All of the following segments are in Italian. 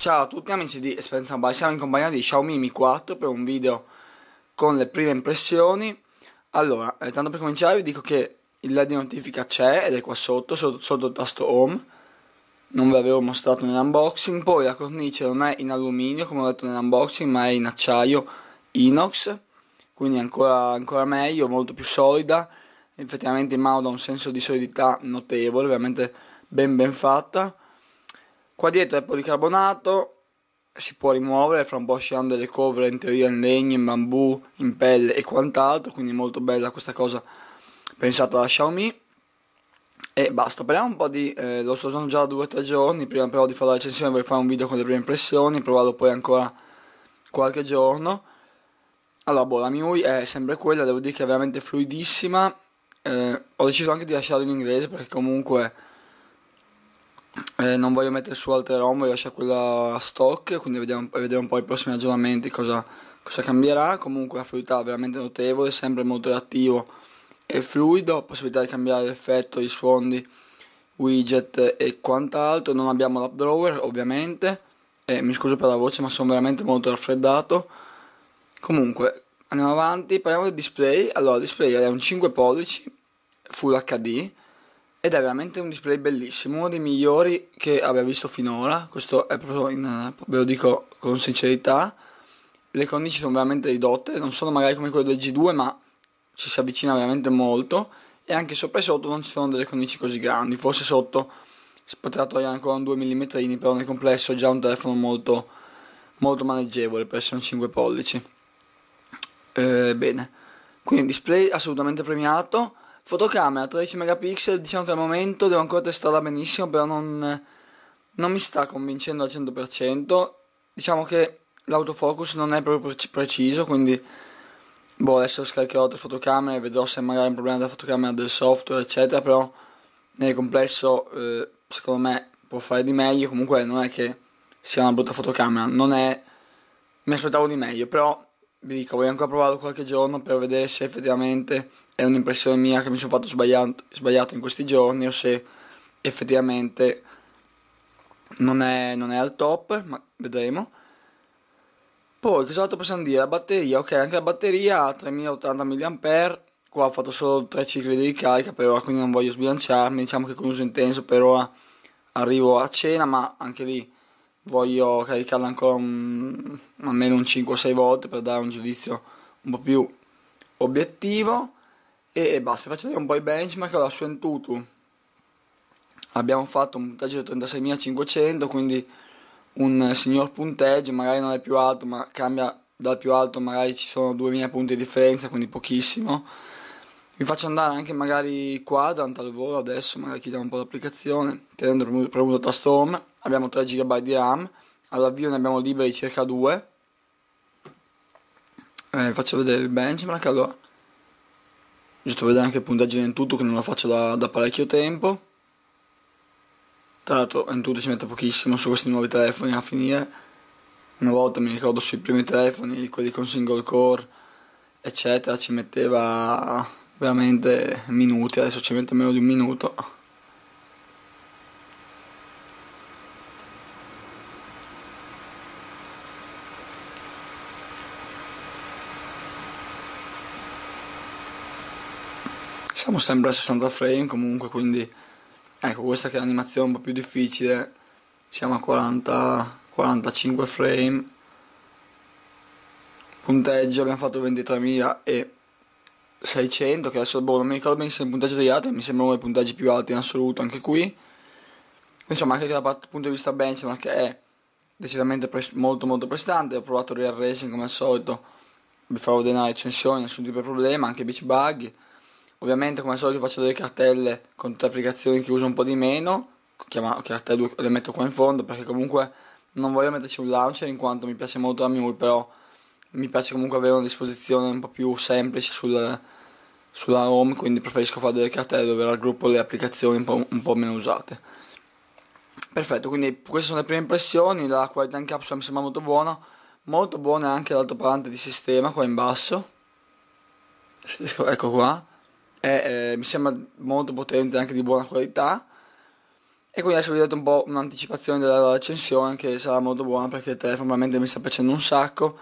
Ciao a tutti amici di Esperienza Mobile, siamo in compagnia di Xiaomi Mi 4 per un video con le prime impressioni. Allora, eh, tanto per cominciare vi dico che il LED di notifica c'è ed è qua sotto, sotto, sotto il tasto Home. Non vi avevo mostrato nell'unboxing. Poi la cornice non è in alluminio come ho detto nell'unboxing, ma è in acciaio inox. Quindi ancora, ancora meglio, molto più solida. Effettivamente in mano dà un senso di solidità notevole, veramente ben ben fatta Qua dietro è policarbonato, si può rimuovere, fra un po' usciranno delle cover in teoria in legno, in bambù, in pelle e quant'altro, quindi molto bella questa cosa pensata da Xiaomi. E basta, parliamo un po' di... Eh, lo sto usando già da 2-3 giorni, prima però di fare la recensione vorrei fare un video con le prime impressioni, provarlo poi ancora qualche giorno. Allora, boh, la MIUI è sempre quella, devo dire che è veramente fluidissima. Eh, ho deciso anche di lasciarla in inglese perché comunque eh, non voglio mettere su altre ROM, voglio lasciare quella stock, quindi vediamo, vediamo un i prossimi aggiornamenti cosa, cosa cambierà. Comunque la fluidità è veramente notevole, sempre molto reattivo e fluido, possibilità di cambiare l'effetto, gli sfondi, widget e quant'altro. Non abbiamo l'app drawer ovviamente, eh, mi scuso per la voce ma sono veramente molto raffreddato. Comunque andiamo avanti, parliamo del display. Allora, il display è un 5 pollici, Full HD ed è veramente un display bellissimo, uno dei migliori che abbia visto finora, questo è proprio in, ve lo dico con sincerità, le cornici sono veramente ridotte, non sono magari come quelle del G2 ma ci si avvicina veramente molto e anche sopra e sotto non ci sono delle cornici così grandi, forse sotto si potrà togliere ancora un 2 mm, però nel complesso è già un telefono molto, molto maneggevole per essere un 5 pollici. Eh, bene, quindi display assolutamente premiato Fotocamera 13 megapixel, diciamo che al momento devo ancora testarla benissimo, però non, non mi sta convincendo al 100%. Diciamo che l'autofocus non è proprio preciso, quindi boh, adesso scaricherò altre fotocamere e vedrò se magari è un problema della fotocamera, del software, eccetera, però nel complesso eh, secondo me può fare di meglio, comunque non è che sia una brutta fotocamera, non è mi aspettavo di meglio, però vi dico, voglio ancora provarlo qualche giorno per vedere se effettivamente è un'impressione mia che mi sono fatto sbagliato, in questi giorni o se effettivamente non è, non è al top, ma vedremo. Poi, cos'altro possiamo dire? La batteria, ok, anche la batteria ha 3080 mAh, qua ho fatto solo 3 cicli di ricarica per ora, quindi non voglio sbilanciarmi, diciamo che con uso intenso per ora arrivo a cena, ma anche lì voglio caricarla ancora un, almeno un 5-6 volte per dare un giudizio un po' più obiettivo e, e basta, facciamo un po' i benchmark, allora su Entutu abbiamo fatto un punteggio di 36.500 quindi un signor punteggio, magari non è più alto ma cambia dal più alto magari ci sono 2.000 punti di differenza quindi pochissimo vi faccio andare anche magari qua davanti al volo adesso magari chiudiamo un po' l'applicazione tenendo premuto il tasto home abbiamo 3 GB di RAM all'avvio ne abbiamo liberi circa 2 eh, faccio vedere il benchmark allora giusto vedere anche il puntaggio in tutto che non lo faccio da, da parecchio tempo tra l'altro in tutto ci mette pochissimo su questi nuovi telefoni a finire una volta mi ricordo sui primi telefoni quelli con single core eccetera ci metteva veramente minuti, adesso ci mette meno di un minuto. Siamo sempre a 60 frame comunque, quindi ecco questa che è l'animazione un po' più difficile, siamo a 40, 45 frame, punteggio abbiamo fatto 23.000 e 600 che adesso boh, non mi ricordo benissimo il punteggio degli altri mi sembra uno dei punteggi più alti in assoluto anche qui insomma anche dal punto di vista benchmark è decisamente pres- molto molto prestante ho provato Real Racing come al solito vi farò vedere una recensione nessun tipo di problema anche Beach Bug ovviamente come al solito faccio delle cartelle con tutte le applicazioni che uso un po' di meno chiama, cartelle le metto qua in fondo perché comunque non voglio metterci un launcher in quanto mi piace molto la MIUI però mi piace comunque avere una disposizione un po' più semplice sul, sulla home, quindi preferisco fare delle cartelle dove raggruppo le applicazioni un po', un po', meno usate. Perfetto, quindi queste sono le prime impressioni, la qualità in capsula mi sembra molto buona, molto buona anche l'altoparlante di sistema qua in basso, ecco qua, e, eh, mi sembra molto potente anche di buona qualità e quindi adesso vi ho un po' un'anticipazione della recensione che sarà molto buona perché il telefono veramente mi sta piacendo un sacco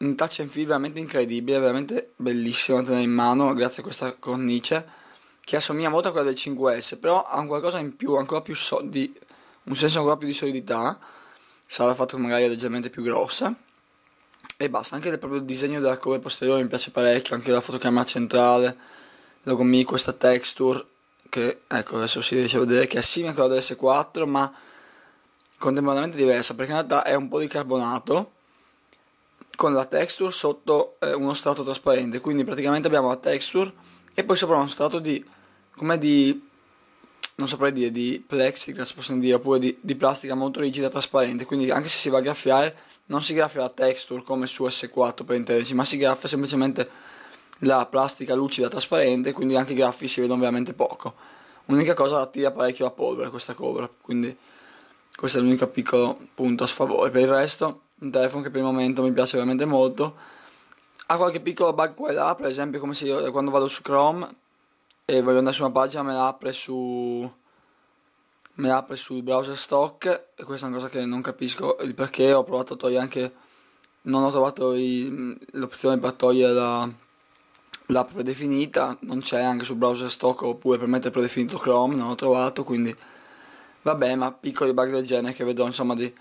un touch and feel veramente incredibile, veramente bellissimo da tenere in mano grazie a questa cornice che assomiglia molto a quella del 5S, però ha un qualcosa in più, ancora più so- di, un senso ancora più di solidità, sarà fatto che magari è leggermente più grossa e basta, anche del proprio disegno della cover posteriore mi piace parecchio, anche la fotocamera centrale, logomì, questa texture che ecco adesso si riesce a vedere che è simile a quella dell'S4 ma contemporaneamente diversa perché in realtà è un po' di carbonato con la texture sotto eh, uno strato trasparente quindi praticamente abbiamo la texture e poi sopra uno strato di come di non saprei dire di plexiglass possiamo dire oppure di, di, plastica molto rigida trasparente quindi anche se si va a graffiare non si graffia la texture come su S4 per intenderci ma si graffia semplicemente la plastica lucida trasparente quindi anche i graffi si vedono veramente poco l'unica cosa attira parecchio la polvere questa cobra quindi questo è l'unico piccolo punto a sfavore per il resto un telefono che per il momento mi piace veramente molto ha qualche piccolo bug qua e là per esempio come se io eh, quando vado su Chrome e voglio andare su una pagina me la apre su me la apre sul browser stock e questa è una cosa che non capisco il perché ho provato a togliere anche non ho trovato i, l'opzione per togliere la, la predefinita non c'è anche sul browser stock oppure per mettere predefinito Chrome non ho trovato quindi vabbè ma piccoli bug del genere che vedo insomma di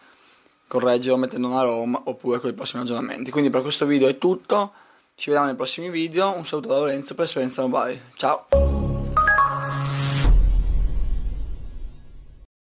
correggerlo mettendo una ROM oppure con i prossimi aggiornamenti. Quindi per questo video è tutto, ci vediamo nei prossimi video, un saluto da Lorenzo per Esperienza Mobile, ciao!